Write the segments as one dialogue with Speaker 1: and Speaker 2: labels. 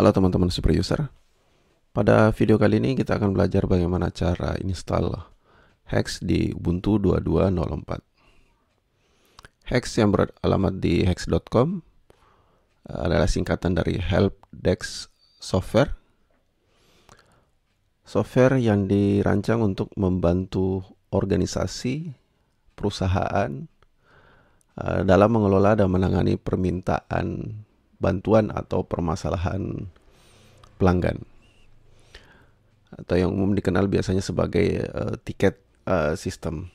Speaker 1: Halo teman-teman super user. Pada video kali ini kita akan belajar bagaimana cara install Hex di Ubuntu 22.04. Hex yang beralamat di hex.com eh, adalah singkatan dari Help Desk Software. Software yang dirancang untuk membantu organisasi, perusahaan eh, dalam mengelola dan menangani permintaan bantuan atau permasalahan pelanggan atau yang umum dikenal biasanya sebagai uh, tiket uh, sistem.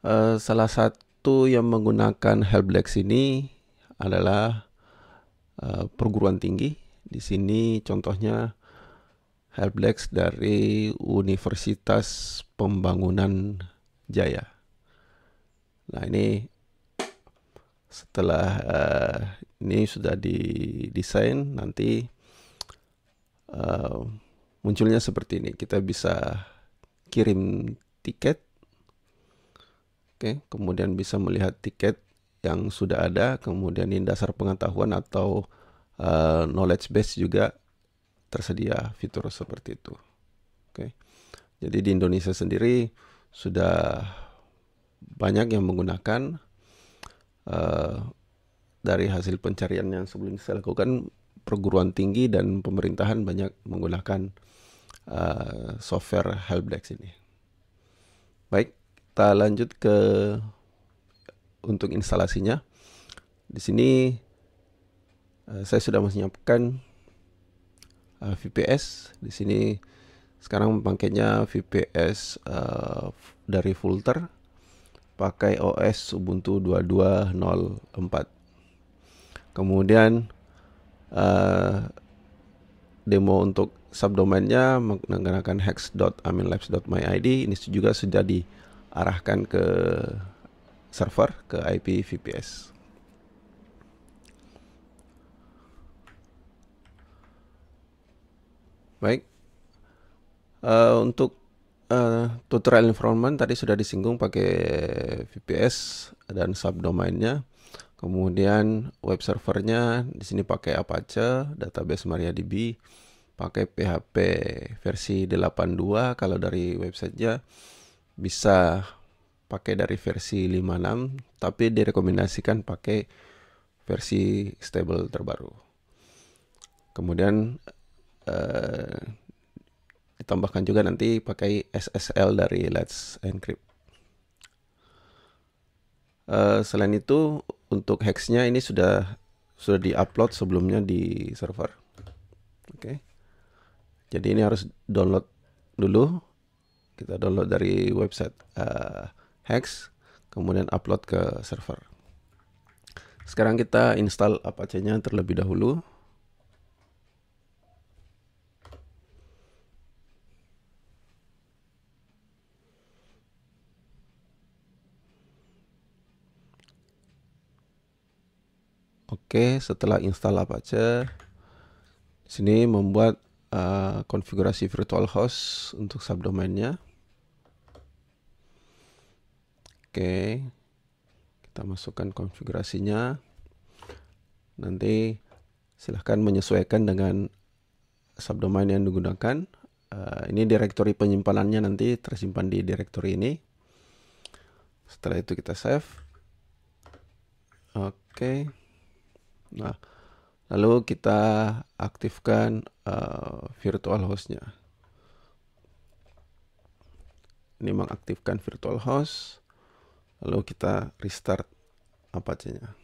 Speaker 1: Uh, salah satu yang menggunakan helpdesk ini adalah uh, perguruan tinggi. Di sini contohnya helpdesk dari Universitas Pembangunan Jaya. Nah ini setelah uh, ini sudah didesain nanti uh, munculnya seperti ini kita bisa kirim tiket oke okay. kemudian bisa melihat tiket yang sudah ada kemudian ini dasar pengetahuan atau uh, knowledge base juga tersedia fitur seperti itu oke okay. jadi di Indonesia sendiri sudah banyak yang menggunakan Eh, dari hasil pencarian yang sebelum saya lakukan perguruan tinggi dan pemerintahan banyak menggunakan uh, software helpdesk ini. Baik, kita lanjut ke untuk instalasinya. Di sini uh, saya sudah menyiapkan uh, VPS. Di sini sekarang pakainya VPS uh, dari Fulter pakai OS Ubuntu 2204. Kemudian uh, demo untuk subdomainnya menggunakan hex.aminlabs.myid ini juga sudah diarahkan ke server ke IP VPS. Baik. Uh, untuk Eh, tutorial environment tadi sudah disinggung pakai VPS dan subdomainnya. Kemudian web servernya di sini pakai Apache, database MariaDB pakai PHP versi 82 kalau dari website websitenya bisa pakai dari versi 56 tapi direkomendasikan pakai versi stable terbaru kemudian eh, ditambahkan juga nanti pakai SSL dari Let's Encrypt. Uh, selain itu untuk hexnya ini sudah sudah diupload sebelumnya di server. Oke. Okay. Jadi ini harus download dulu. Kita download dari website uh, hex kemudian upload ke server. Sekarang kita install Apache-nya terlebih dahulu. Oke, setelah install Apache, sini membuat uh, konfigurasi virtual host untuk subdomainnya. Oke, kita masukkan konfigurasinya. Nanti silahkan menyesuaikan dengan subdomain yang digunakan. Uh, ini direktori penyimpanannya nanti tersimpan di direktori ini. Setelah itu kita save. Oke. Okay. Nah, lalu kita aktifkan uh, virtual hostnya. Ini mengaktifkan virtual host. Lalu kita restart Apache-nya.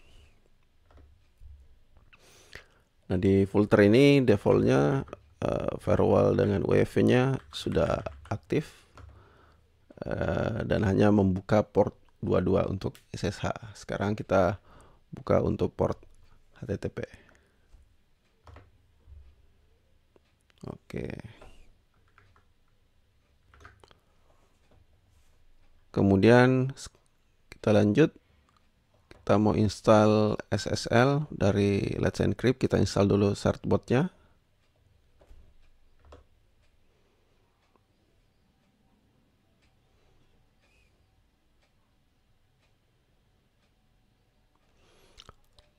Speaker 1: Nah di folder ini defaultnya uh, firewall dengan UEFI-nya sudah aktif uh, dan hanya membuka port 22 untuk SSH. Sekarang kita buka untuk port http oke kemudian kita lanjut kita mau install SSL dari Let's Encrypt kita install dulu certbotnya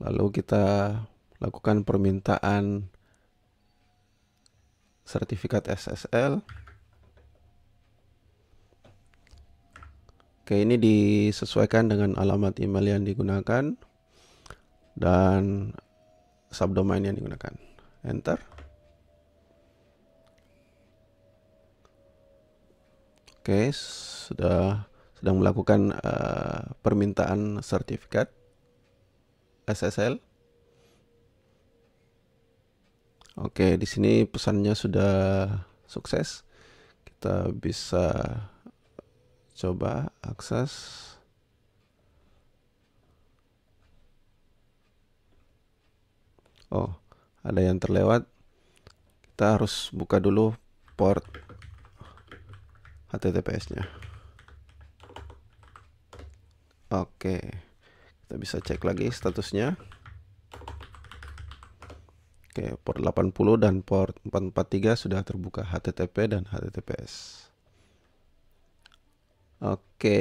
Speaker 1: Lalu kita lakukan permintaan sertifikat SSL. Oke, ini disesuaikan dengan alamat email yang digunakan dan subdomain yang digunakan. Enter. Oke, sudah sedang melakukan uh, permintaan sertifikat. SSL. Oke, di sini pesannya sudah sukses. Kita bisa coba akses Oh, ada yang terlewat. Kita harus buka dulu port HTTPS-nya. Oke. Okay kita bisa cek lagi statusnya Oke, port 80 dan port 443 sudah terbuka HTTP dan HTTPS. Oke,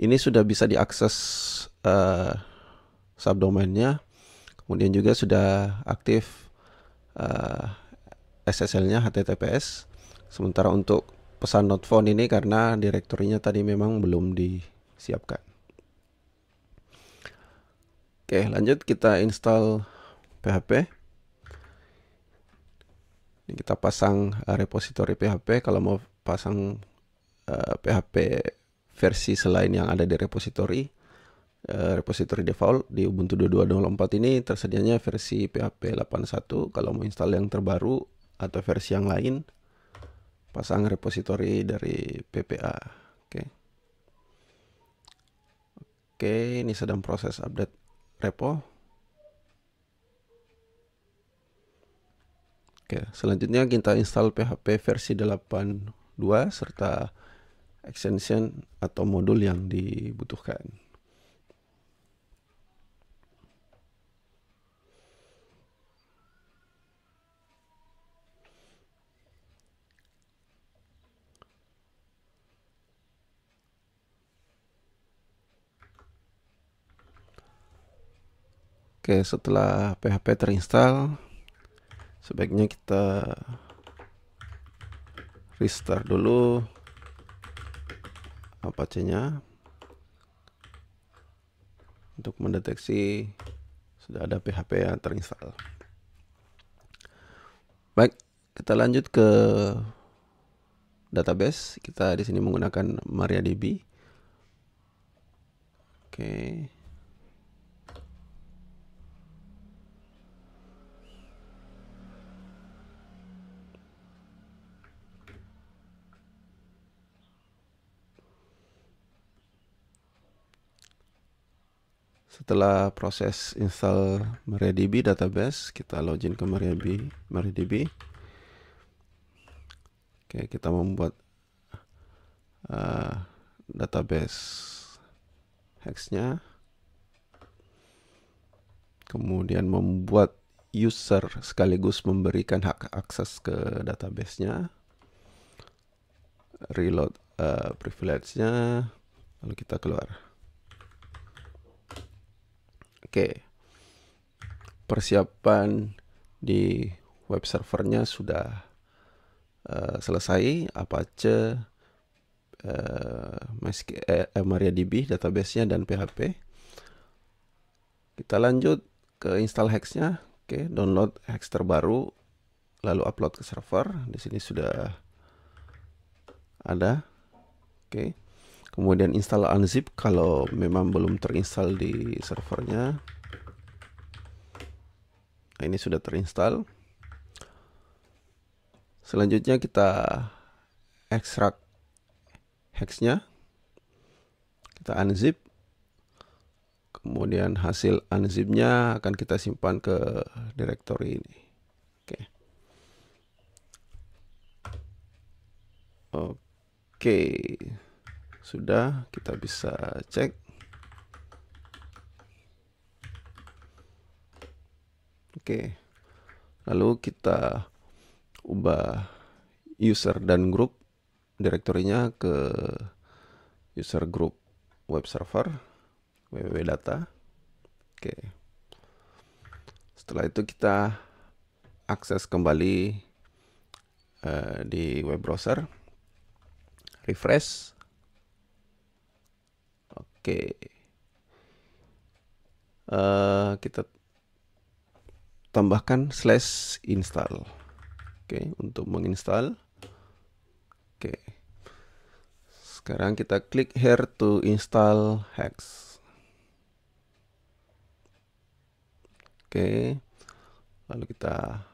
Speaker 1: ini sudah bisa diakses uh, subdomainnya, kemudian juga sudah aktif uh, eh, SSL-nya HTTPS. Sementara untuk pesan not found ini karena direktorinya tadi memang belum disiapkan. Oke, lanjut kita install PHP. Ini kita pasang eh, repository PHP. Kalau mau pasang uh, eh, PHP versi selain yang ada di repository, uh, eh, repository default di Ubuntu 22.04 ini tersedianya versi PHP 81. Kalau mau install yang terbaru atau versi yang lain, pasang repository dari PPA. Oke. Oke, ini sedang proses update repo. Oke, selanjutnya kita install PHP versi 8.2 serta extension atau modul yang dibutuhkan. Oke, setelah PHP terinstall, sebaiknya kita restart dulu apa nya untuk mendeteksi sudah ada PHP yang terinstall. Baik, kita lanjut ke database. Kita di sini menggunakan MariaDB. Oke. Okay. setelah proses install MariaDB database, kita login ke MariaDB. MariaDB. Oke, kita membuat uh, database hexnya. Kemudian membuat user sekaligus memberikan hak akses ke databasenya. Reload uh, privilege-nya, lalu kita keluar. Oke. Persiapan di web servernya sudah uh, selesai Apache uh, MariaDB databasenya dan PHP. Kita lanjut ke install hexnya. Oke, download hex terbaru lalu upload ke server. Di sini sudah ada. Oke kemudian install unzip kalau memang belum terinstall di servernya nah, ini sudah terinstall selanjutnya kita ekstrak hexnya kita unzip kemudian hasil unzipnya akan kita simpan ke directory ini oke okay. oke okay sudah kita bisa cek oke lalu kita ubah user dan group direktorinya ke user group web server www data oke setelah itu kita akses kembali uh, di web browser refresh Oke. Uh, kita tambahkan slash install. Oke, untuk menginstal. Oke. Sekarang kita klik here to install hex. Oke. Lalu kita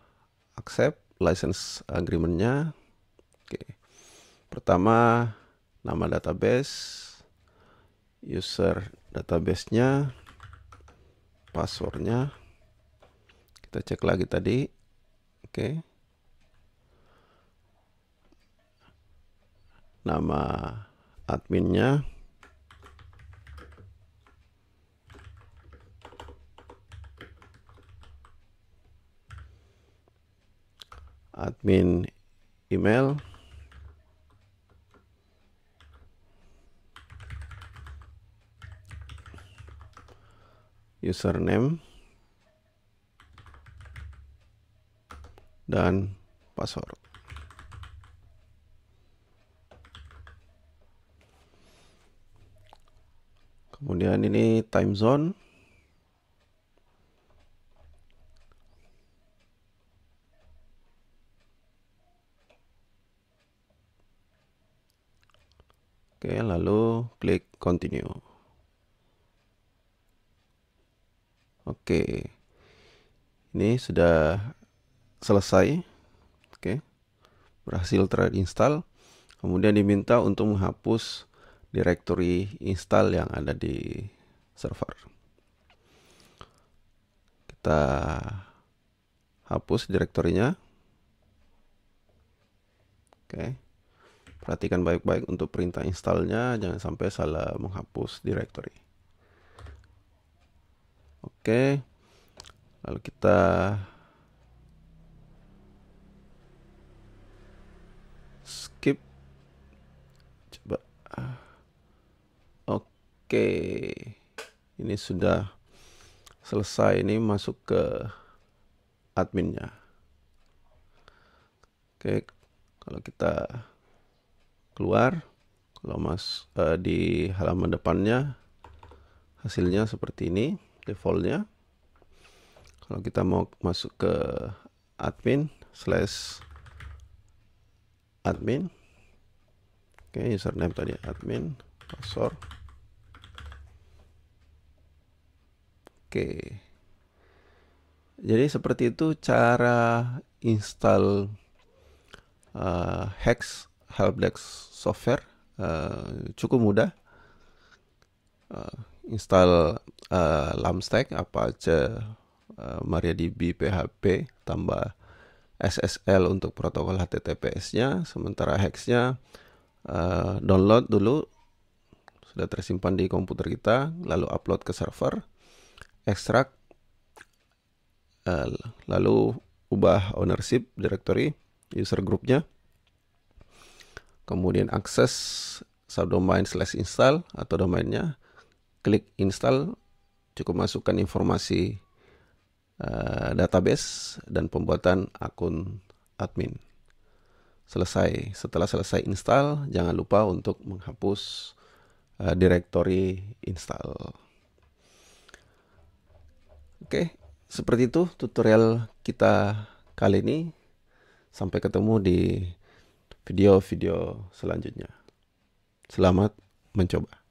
Speaker 1: accept license agreement-nya. Oke. Pertama nama database user databasenya passwordnya kita cek lagi tadi oke okay. nama adminnya admin email username dan password. Kemudian ini time zone. Oke, lalu klik continue. Oke. Ini sudah selesai. Oke. Berhasil terinstall. Kemudian diminta untuk menghapus directory install yang ada di server. Kita hapus direktorinya. Oke. Perhatikan baik-baik untuk perintah installnya, jangan sampai salah menghapus directory. Oke. Lalu kita skip. Coba. Oke. Ini sudah selesai ini masuk ke adminnya. Oke, kalau kita keluar kalau mas uh, di halaman depannya hasilnya seperti ini defaultnya kalau kita mau masuk ke admin slash admin oke okay, username tadi admin password oke okay. jadi seperti itu cara install uh, hex helpdesk software uh, cukup mudah uh, install uh, eh, LAMStack Apache uh, MariaDB PHP tambah SSL untuk protokol HTTPS-nya sementara hex-nya uh, download dulu sudah tersimpan di komputer kita lalu upload ke server ekstrak uh, lalu ubah ownership directory user groupnya kemudian akses subdomain slash install atau domainnya klik install cukup masukkan informasi uh, database dan pembuatan akun admin selesai setelah selesai install jangan lupa untuk menghapus uh, directory install Oke, seperti itu tutorial kita kali ini. Sampai ketemu di video-video selanjutnya. Selamat mencoba.